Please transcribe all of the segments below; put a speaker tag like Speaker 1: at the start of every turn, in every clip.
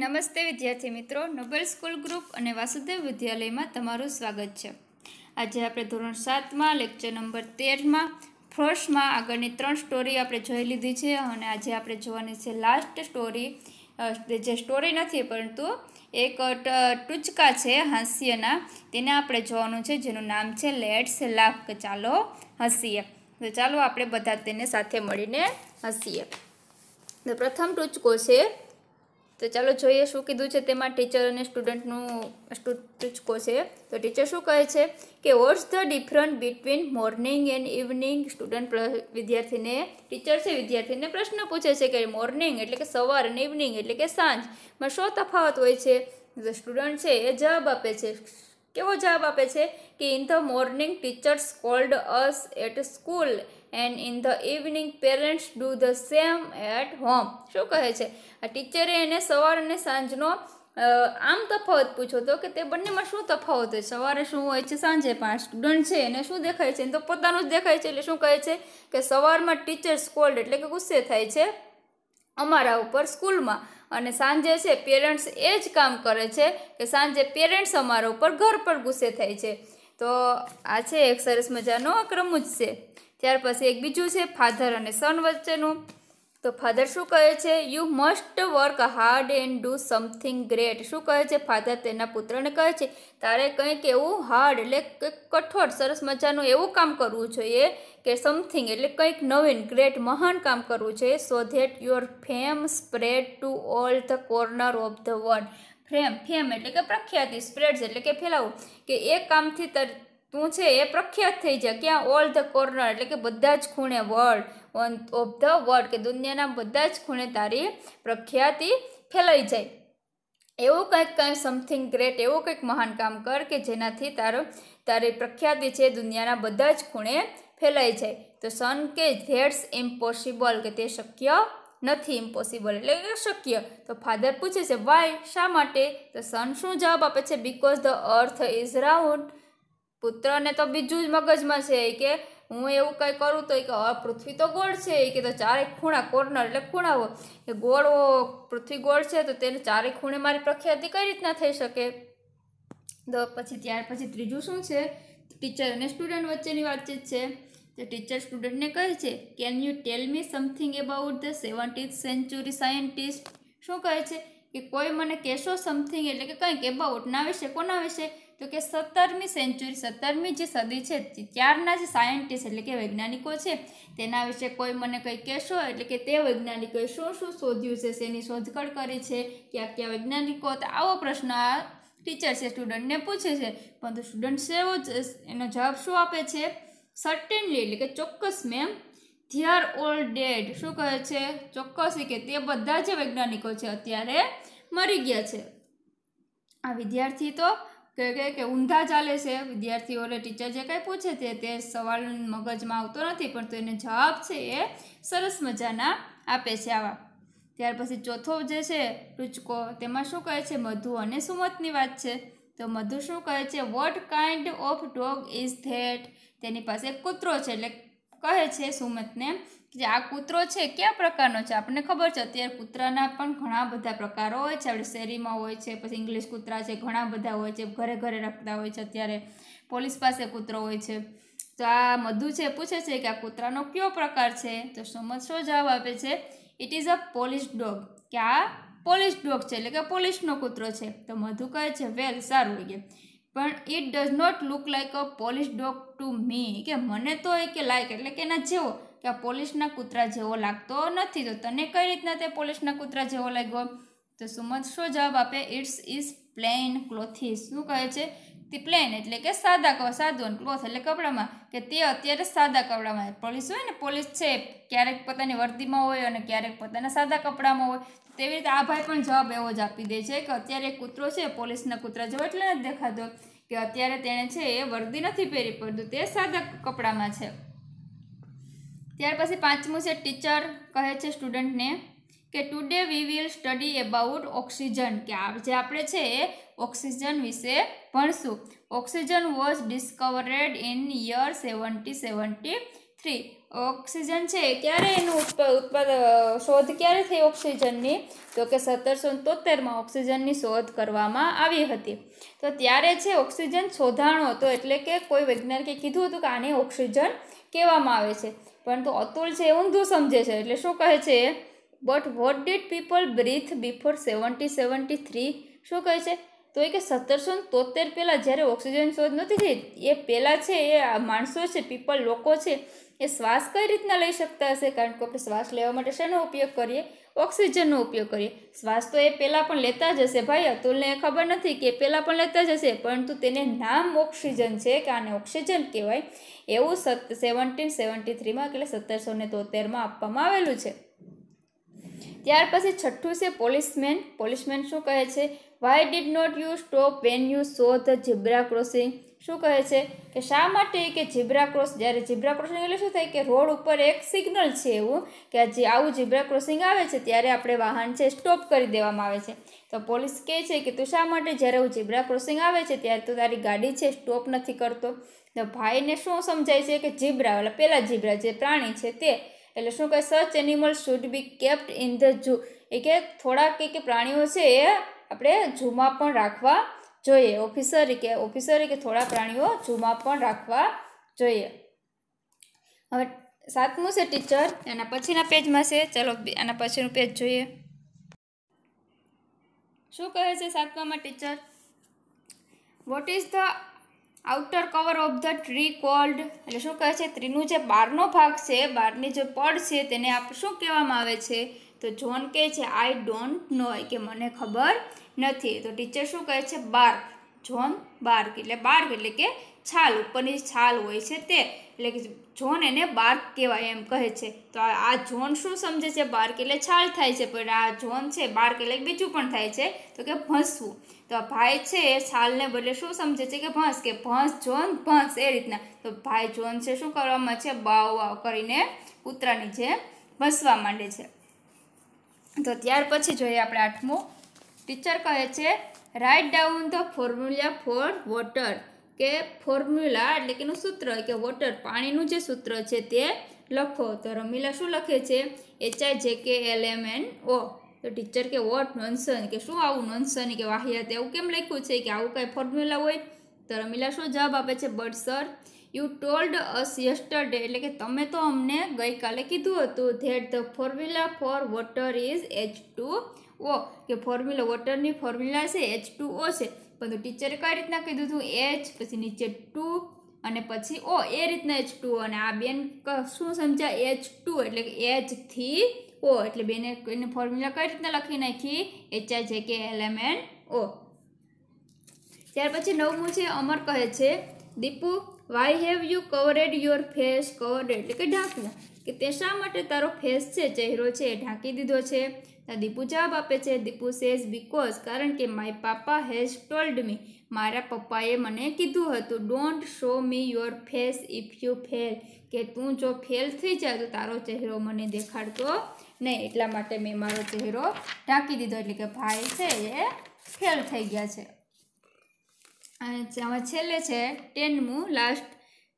Speaker 1: નમસ્તે વિદ્યાર્થી મિત્રો નોબેલ સ્કૂલ ગ્રુપ અને વાસુદેવ વિદ્યાલયમાં તમારું સ્વાગત છે આજે આપણે ધોરણ સાતમાં લેક્ચર નંબર તેરમાં ફર્સ્ટમાં આગળની ત્રણ સ્ટોરી આપણે જોઈ લીધી છે અને આજે આપણે જોવાની છે લાસ્ટ સ્ટોરી જે સ્ટોરી નથી પરંતુ એક ટૂચકા છે હાસ્યના તેને આપણે જોવાનું છે જેનું નામ છે લેટ્સ લાફ ચાલો હસીએ તો ચાલો આપણે બધા તેને સાથે મળીને હસીએ તો પ્રથમ ટૂચકો છે તો ચાલો જોઈએ શું કીધું છે તેમાં ટીચર અને સ્ટુડન્ટનું ટૂચકો છે તો ટીચર શું કહે છે કે what's the different between morning and evening student વિદ્યાર્થીને ટીચર છે વિદ્યાર્થીને પ્રશ્ન પૂછે છે કે મોર્નિંગ એટલે કે સવાર અને ઇવનિંગ એટલે કે સાંજમાં શો તફાવત હોય છે સ્ટુડન્ટ છે એ જવાબ આપે છે કેવો જવાબ આપે છે કે in the morning teachers called us at school and in the evening parents do the same at home શું કહે છે આ ટીચરે એને સવાર અને સાંજનો આમ તફાવત પૂછો તો કે તે બંનેમાં શું તફાવત હોય સવારે શું હોય છે સાંજે પાંચ સ્ટુડન્ટ છે એને શું દેખાય છે એને તો પોતાનું જ દેખાય છે એટલે શું કહે છે કે સવારમાં ટીચર સ્કોલ્ડ એટલે કે ગુસ્સે થાય છે અમારા ઉપર સ્કૂલમાં અને સાંજે છે પેરેન્ટ્સ એ જ કામ કરે છે કે સાંજે પેરેન્ટ્સ અમારા ઉપર ઘર પર ગુસ્સે થાય છે તો આ છે એક સરસ મજાનો ક્રમુજ છે ત્યાર પછી એક બીજું છે ફાધર અને સન વચ્ચેનું તો ફાધર શું કહે છે you must work hard and do something great શું કહે છે ફાધર તેના પુત્રને કહે છે તારે કંઈક એવું હાર્ડ એટલે કઠોળ સરસ મજાનું એવું કામ કરવું જોઈએ કે સમથિંગ એટલે કંઈક નવીન ગ્રેટ મહાન કામ કરવું જોઈએ so that your fame spread to all the corner of the world પ્રમ પમ એટલે કે પ્રખ્યાતિ સ્પ્રેડ્સ એટલે કે ફેલાવો કે એક કામ થી તું છે એ પ્રખ્યાત થઈ જાય કે ઓલ ધ કોર્નર એટલે કે બદદજ ખૂણે world on of the world કે દુનિયાના બધા જ ખૂણે તારે પ્રખ્યાતિ ફેલાઈ જાય એવો કોઈક કંઈક સમથિંગ ગ્રેટ એવો કોઈક મહાન કામ કર કે જેનાથી તારે તારી પ્રખ્યાતિ છે દુનિયાના બધા જ ખૂણે ફેલાઈ જાય તો સન કે ધેર ઇમ્પોસિબલ કે તે શક્ય નથી ઇમ્પોસિબલ એટલે કે શક્ય તો ફાધર પૂછે છે વાય શા માટે તો સન શું જવાબ આપે છે because the earth is round પુત્રને તો બીજું જ મગજમાં છે કે હું એવું કંઈ કરું તો કે પૃથ્વી તો ગોળ છે કે તો ચારેય ખૂણા કોર્નર એટલે ખૂણાઓ એ ગોળ પૃથ્વી ગોળ છે તો તેને ચારેય ખૂણે મારી પ્રખ્યાતિ કઈ રીતના થઈ શકે તો પછી ત્યાર પછી ત્રીજું શું છે ટીચર અને સ્ટુડન્ટ વચ્ચેની વાતચીત છે તો ટીચર સ્ટુડન્ટને કહે છે can you tell me something about the seventieth century scientist શું કહે છે કે કોઈ મને કહેશો સમથિંગ એટલે કે કંઈક એબાઉટના વિશે કોના વિશે તો કે સત્તરમી સેન્ચુરી સત્તરમી જે સદી છે ત્યારના જે સાયન્ટિસ્ટ એટલે કે વૈજ્ઞાનિકો છે તેના વિશે કોઈ મને કંઈ કહેશો એટલે કે તે વૈજ્ઞાનિકોએ શું શું શોધ્યું છે શેની શોધખોળ કરી છે ક્યાં ક્યાં વૈજ્ઞાનિકો હતા આવો પ્રશ્ન આ ટીચર છે સ્ટુડન્ટને પૂછે છે પરંતુ સ્ટુડન્ટ એવો જ એનો જવાબ શું આપે છે સર્ટેનલી એટલે કે ચોક્કસ ma'am they are all dead શું કહે છે ચોક્કસ કે તે બધા જે વૈજ્ઞાનિકો છે અત્યારે મરી ગયા છે આ વિદ્યાર્થી તો કહે કે ઊંધા ચાલે છે વિદ્યાર્થીઓને ટીચર જે કંઈ પૂછે તે તે સવાલ મગજમાં આવતો નથી પણ તો એને જવાબ છે એ સરસ મજાના આપે છે આવા ત્યાર પછી ચોથો જે છે રૂચકો તેમાં શું કહે છે મધુ અને સુમતની વાત છે તો મધુ શું કહે છે what kind of dog is that તેની પાસે કૂતરો છે એટલે કહે છે સુમતને કે આ કૂતરો છે કયા પ્રકારનો છે આપણને ખબર છે અત્યારે કૂતરાના પણ ઘણા બધા પ્રકારો હોય છે આપણે શેરીમાં હોય છે પછી ઇંગ્લિશ કૂતરા છે ઘણા બધા હોય છે ઘરે ઘરે રાખતા હોય છે અત્યારે પોલીસ પાસે કૂતરો હોય છે તો આ મધુ છે પૂછે છે કે આ કૂતરાનો કયો પ્રકાર છે તો સુમત શો જવાબ આપે છે it is a police dog કે આ પોલિશ ડોગ છે એટલે કે પોલિશનો કૂતરો છે તો મધુ કહે છે વેલ સારું કે પણ it does not look like a Polish dog to me કે મને તો એ કે લાઇક એટલે કે એના જેવો કે આ પોલિશના કૂતરા જેવો લાગતો નથી તો તને કઈ રીતના તે પોલિશના કૂતરા જેવો લાગ્યો તો સુમત શું જવાબ આપે ઇટ્સ ઇઝ પ્લેન ક્લોથી શું કહે છે તે પ્લેન એટલે કે સાદા સાદું અને ક્લોથ એટલે કપડામાં કે તે અત્યારે સાદા કપડામાં પોલીસ હોય ને પોલીસ છે ક્યારેક પોતાની વર્દીમાં હોય અને ક્યારેક પોતાના સાદા કપડામાં હોય તેવી રીતે આ ભાઈ પણ જવાબ એવો જ આપી દે છે કે અત્યારે કૂતરો છે પોલીસના કૂતરા જેવો એટલે નથી દેખાતો કે અત્યારે તેણે છે એ વર્દી નથી પહેરી પડતું તે સાદા કપડામાં છે ત્યાર પછી પાંચમું છે ટીચર કહે છે સ્ટુડન્ટને કે today we will study about oxygen કે જે આપણે છે ઓક્સિજન વિશે ભણશું oxygen was discovered in year seventy seventy three oxygen છે ક્યારે એનું ઉત્પાદ શોધ ક્યારે થઈ ઓક્સિજનની તો કે સત્તરસો તોતેરમાં ઓક્સિજનની શોધ કરવામાં આવી હતી તો ત્યારે છે ઓક્સિજન શોધાણો હતો એટલે કે કોઈ વૈજ્ઞાનિકે કીધું હતું કે આને ઓક્સિજન કહેવામાં આવે છે પરંતુ અતુલ છે એ ઊંધું સમજે છે એટલે શું કહે છે but what did people breathe before seventy seventy three શું કહે છે તો એ કે સત્તરસો તોતેર પહેલાં જ્યારે ઓક્સિજન શોધ નથી થઈ એ પહેલાં છે એ માણસો છે પીપલ લોકો છે એ શ્વાસ કઈ રીતના લઈ શકતા હશે કારણ કે આપણે શ્વાસ લેવા માટે શેનો ઉપયોગ કરીએ ઓક્સિજનનો ઉપયોગ કરીએ શ્વાસ તો એ પહેલાં પણ લેતા જ હશે ભાઈ અતુલને ખબર નથી કે પહેલાં પણ લેતા જ હશે પરંતુ તેને નામ ઓક્સિજન છે કે આને ઓક્સિજન કહેવાય એવું સત સેવન્ટીન સેવન્ટી થ્રીમાં એટલે સત્તરસો ને તોતેરમાં આપવામાં આવેલું છે ત્યાર પછી છઠ્ઠું છે પોલીસમેન પોલીસમેન શું કહે છે why did not you stop when you saw the zebra crossing શું કહે છે કે શા માટે કે ઝીબ્રા ક્રોસ જ્યારે ઝીબ્રા ક્રોસિંગ એટલે શું થાય કે રોડ ઉપર એક સિગ્નલ છે એવું કે જે આવું ઝીબ્રા ક્રોસિંગ આવે છે ત્યારે આપણે વાહન છે સ્ટોપ કરી દેવામાં આવે છે તો પોલીસ કહે છે કે તું શા માટે જ્યારે હું ઝીબ્રા ક્રોસિંગ આવે છે ત્યારે તું તારી ગાડી છે સ્ટોપ નથી કરતો તો ભાઈને શું સમજાય છે કે ઝીબ્રા એટલે પહેલાં ઝીબ્રા જે પ્રાણી છે તે એટલે શું કહે such animal should be kept in the zoo એ કે થોડાક કે પ્રાણીઓ છે એ આપણે ઝૂમાં પણ રાખવા જોઈએ ઓફિસર કે ઓફિસર કે થોડા પ્રાણીઓ ઝૂમાં પણ રાખવા જોઈએ હવે સાતમું છે ટીચર એના પછીના પેજમાં છે ચલો આના પછીનું પેજ જોઈએ શું કહે છે સાતમામાં teacher what is the outer cover of the tree called એટલે શું કહે છે ત્રીનું જે બારનો ભાગ છે બહારની જે પડ છે તેને આપ શું કહેવામાં આવે છે તો જોન કહે છે આઈ ડોન્ટ નો કે મને ખબર નથી તો ટીચર શું કહે છે બાર્ક જોન બાર્ક એટલે બાર્ક એટલે કે છાલ ઉપરની છાલ હોય છે તે એટલે કે જોન એને બાર્ક કહેવાય એમ કહે છે તો આ જોન શું સમજે છે બાર્ક એટલે છાલ થાય છે પણ આ જોન છે બાર્ક એટલે બીજું પણ થાય છે તો કે ભસવું તો ભાઈ છે એ છાલને બદલે શું સમજે છે કે ભસ કે ભસ જોન ભસ એ રીતના તો ભાઈ જોન છે શું કરવામાં છે બાવ કરીને કૂતરાની જે ભસવા માંડે છે તો ત્યાર પછી જોઈએ આપણે આઠમું ટીચર કહે છે write down the formula for water કે ફોર્મ્યુલા એટલે કે એનું સૂત્ર કે વોટર પાણીનું જે સૂત્ર છે તે લખો તો રમીલા શું લખે છે એચઆઈ જે કે એલ એમ એન ઓ તો ટીચર કે વોટ નોનસન કે શું આવું નોનસન કે વાહિયાત એવું કેમ લખ્યું છે કે આવું કાંઈ ફોર્મ્યુલા હોય તો રમીલા શું જવાબ આપે છે but sir you told us yesterday એટલે કે તમે તો અમને ગઈકાલે કીધું હતું that the formula for water is H two O કે ફોર્મ્યુલા વોટરની ફોર્મ્યુલા છે એચ ટુ ઓ છે પરંતુ ટીચરે કઈ રીતના કીધું હતું એચ પછી નીચે ટુ અને પછી ઓ એ રીતના એચ ટુ અને આ બેન શું સમજ્યા એચ ટુ એટલે એચ થી ઓ એટલે બેને એને ફોર્મ્યુલા કઈ રીતના લખી નાખી એચ આ જે કે એલ એમ એન ઓ ત્યાર પછી નવમું છે અમર કહે છે Deepu why have you covered your face covered એટલે કે ઢાંકવું કે તે શા માટે તારો ફેસ છે ચહેરો છે એ ઢાંકી દીધો છે ત્યાં દીપુ જવાબ આપે છે દીપુ સેઝ બીકોઝ કારણ કે my papa has told me મારા પપ્પાએ મને કીધું હતું don't show me your face if you fail કે તું જો ફેલ થઈ જાય તો તારો ચહેરો મને દેખાડતો નહીં એટલા માટે મેં મારો ચહેરો ઢાંકી દીધો એટલે કે ભાઈ છે એ ફેલ થઈ ગયા છે અને છેલ્લે છે ટેનમું લાસ્ટ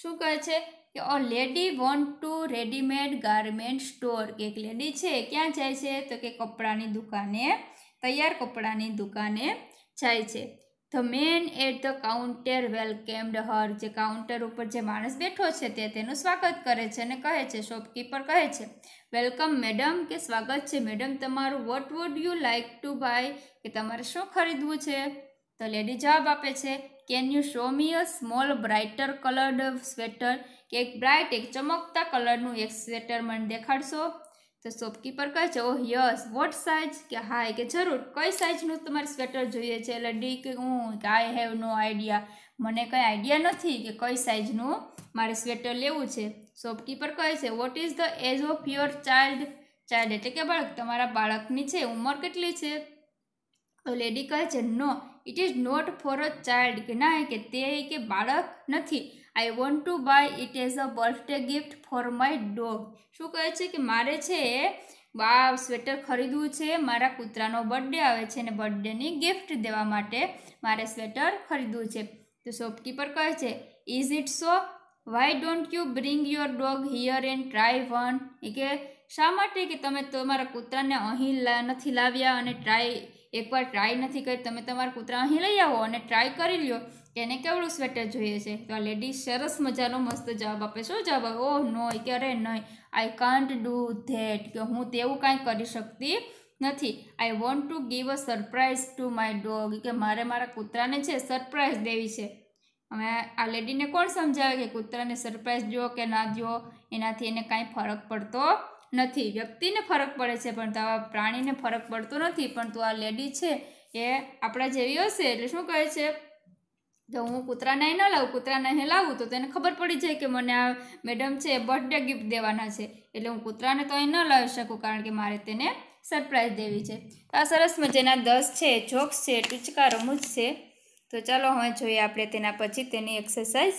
Speaker 1: શું કહે છે કે a lady want to readymade garment store કે એક લેડી છે ક્યાં જાય છે તો કે કપડાની દુકાને તૈયાર કપડાની દુકાને જાય છે the man at the counter welcomed her જે કાઉન્ટર ઉપર જે માણસ બેઠો છે તે તેનું સ્વાગત કરે છે અને કહે છે શોપકીપર કહે છે વેલકમ મેડમ કે સ્વાગત છે મેડમ તમારું what would you like to buy કે તમારે શું ખરીદવું છે તો લેડી જવાબ આપે છે can you show me a small brighter coloured sweater કે એક બ્રાઇટ એક ચમકતા કલરનું એક સ્વેટર મને દેખાડશો તો શોપકીપર કહે છે ઓહ યસ વોટ સાઇઝ કે હા કે જરૂર કઈ સાઇઝનું તમારે સ્વેટર જોઈએ છે એટલે ડી કે હું કે આઈ હેવ નો આઈડિયા મને કંઈ આઈડિયા નથી કે કઈ સાઇઝનું મારે સ્વેટર લેવું છે શોપકીપર કહે છે what is the age of your child child એટલે કે બાળક તમારા બાળકની છે ઉંમર કેટલી છે તો લેડી કહે છે no it is not for a child કે ના કે તે કે બાળક નથી I want to buy it as a birthday gift for my dog શું કહે છે કે મારે છે બા સ્વેટર ખરીદવું છે મારા કૂતરાનો બર્થડે આવે છે અને બર્થડેની ગિફ્ટ દેવા માટે મારે સ્વેટર ખરીદવું છે તો શોપકીપર કહે છે is it so why don't you bring your dog here and try one એ કે શા માટે કે તમે તમારા કૂતરાને અહીં નથી લાવ્યા અને ટ્રાય એકવાર ટ્રાય નથી કરી તમે તમારા કૂતરા અહીં લઈ આવો અને ટ્રાય કરી લ્યો એને કેવડું સ્વેટર જોઈએ છે તો આ લેડી સરસ મજાનો મસ્ત જવાબ આપે શું જવાબ આપે ઓહ નો કે અરે નહીં આઈ કાન્ટ ડુ ધેટ કે હું તેવું કાંઈ કરી શકતી નથી I want to give a surprise to my dog કે મારે મારા કૂતરાને છે સરપ્રાઈઝ દેવી છે હવે આ લેડીને કોણ સમજાવે કે કૂતરાને સરપ્રાઈઝ દો કે ના દો એનાથી એને કાંઈ ફરક પડતો નથી વ્યક્તિને ફરક પડે છે પણ તો પ્રાણીને ફરક પડતો નથી પણ તું આ લેડી છે એ આપણા જેવી હશે એટલે શું કહે છે તો હું કૂતરાને ન લાવું કૂતરાને અહીં લાવું તો તેને ખબર પડી જાય કે મને આ મેડમ છે બર્થડે ગિફ્ટ દેવાના છે એટલે હું કૂતરાને તો અહીં ન લાવી શકું કારણ કે મારે તેને સરપ્રાઈઝ દેવી છે આ સરસ મજાના દસ છે જોક્સ છે ટૂચકા રમૂજ છે તો ચાલો હવે જોઈએ આપણે તેના પછી તેની એક્સરસાઇઝ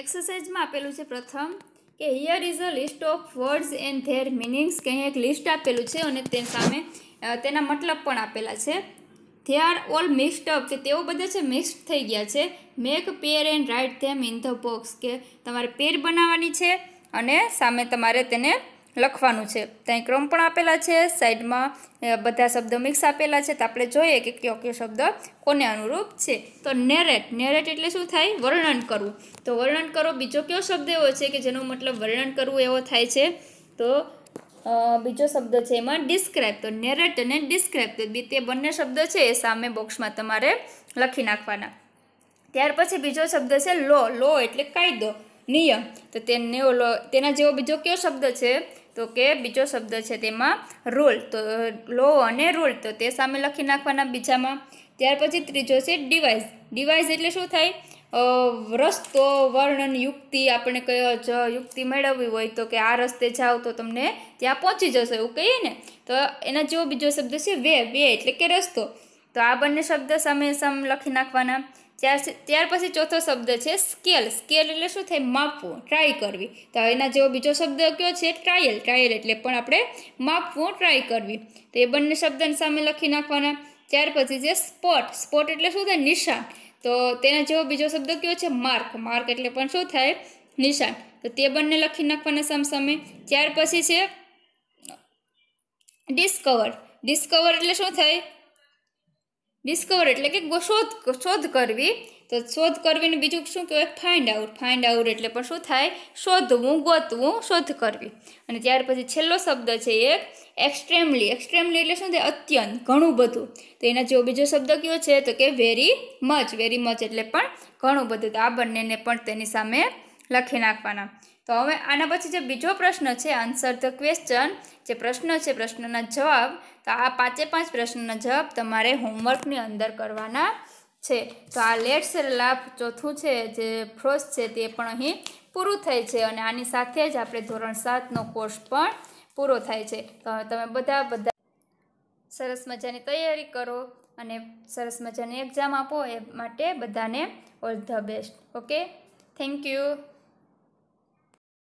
Speaker 1: એક્સરસાઇઝમાં આપેલું છે પ્રથમ કે here is a list of words and their meanings કે એક લિસ્ટ આપેલું છે અને તે સામે તેના મતલબ પણ આપેલા છે they are all mixed up કે તેઓ બધા છે મિક્સ્ડ થઈ ગયા છે make pair and write them in the box કે તમારે પેર બનાવવાની છે અને સામે તમારે તેને લખવાનું છે ત્યાં ક્રમ પણ આપેલા છે સાઈડમાં બધા શબ્દ મિક્સ આપેલા છે તો આપણે જોઈએ કે કયો કયો શબ્દ કોને અનુરૂપ છે તો નેરેટ નેરેટ એટલે શું થાય વર્ણન કરવું તો વર્ણન કરો બીજો કયો શબ્દ એવો છે કે જેનો મતલબ વર્ણન કરવું એવો થાય છે તો બીજો શબ્દ છે એમાં ડિસ્ક્રાઇબ તો નેરેટ અને ડિસ્ક્રાઇબ તો તે બંને શબ્દ છે એ સામે બોક્સમાં તમારે લખી નાખવાના ત્યાર પછી બીજો શબ્દ છે લો લો એટલે કાયદો નિયમ તો તેને લો તેના જેવો બીજો કયો શબ્દ છે તો કે બીજો શબ્દ છે તેમાં રૂલ તો લો અને રૂલ તો તે સામે લખી નાખવાના બીજામાં ત્યાર પછી ત્રીજો છે ડિવાઇસ ડિવાઇસ એટલે શું થાય રસ્તો વર્ણન યુક્તિ આપણે કયો જ યુક્તિ મેળવવી હોય તો કે આ રસ્તે જાઓ તો તમને ત્યાં પહોંચી જશો એવું કહીએ ને તો એના જેવો બીજો શબ્દ છે વે વે એટલે કે રસ્તો તો આ બંને શબ્દ સામે સામ લખી નાખવાના ત્યાર ત્યાર પછી ચોથો શબ્દ છે સ્કેલ સ્કેલ એટલે શું થાય માપવું ટ્રાય કરવી તો એના જેવો બીજો શબ્દ કયો છે ટ્રાયલ ટ્રાયલ એટલે પણ આપણે માપવું ટ્રાય કરવી તો એ બંને શબ્દને સામે લખી નાખવાના ત્યાર પછી છે સ્પોટ સ્પોટ એટલે શું થાય નિશાન તો તેના જેવો બીજો શબ્દ કયો છે માર્ક માર્ક એટલે પણ શું થાય નિશાન તો તે બંને લખી નાખવાના સમસામે ત્યાર પછી છે ડિસ્કવર ડિસ્કવર એટલે શું થાય ડિસ્કવર એટલે કે શોધ શોધ કરવી તો શોધ કરવીને બીજું શું કહેવાય ફાઇન્ડ આઉટ ફાઇન્ડ આઉટ એટલે પણ શું થાય શોધવું ગોતવું શોધ કરવી અને ત્યાર પછી છેલ્લો શબ્દ છે એક એક્સ્ટ્રેમલી એક્સ્ટ્રીમલી એટલે શું થાય અત્યંત ઘણું બધું તો એના જેવો બીજો શબ્દ કયો છે તો કે વેરી મચ વેરી મચ એટલે પણ ઘણું બધું તો આ બંનેને પણ તેની સામે લખી નાખવાના તો હવે આના પછી જે બીજો પ્રશ્ન છે આન્સર ધ ક્વેશ્ચન જે પ્રશ્ન છે પ્રશ્નના જવાબ તો આ પાંચે પાંચ પ્રશ્નના જવાબ તમારે હોમવર્કની અંદર કરવાના છે તો આ લેટ્સ લાભ ચોથું છે જે ફ્રોસ છે તે પણ અહીં પૂરું થાય છે અને આની સાથે જ આપણે ધોરણ સાતનો કોર્સ પણ પૂરો થાય છે તો તમે બધા બધા સરસ મજાની તૈયારી કરો અને સરસ મજાની એક્ઝામ આપો એ માટે બધાને all the best okay thank you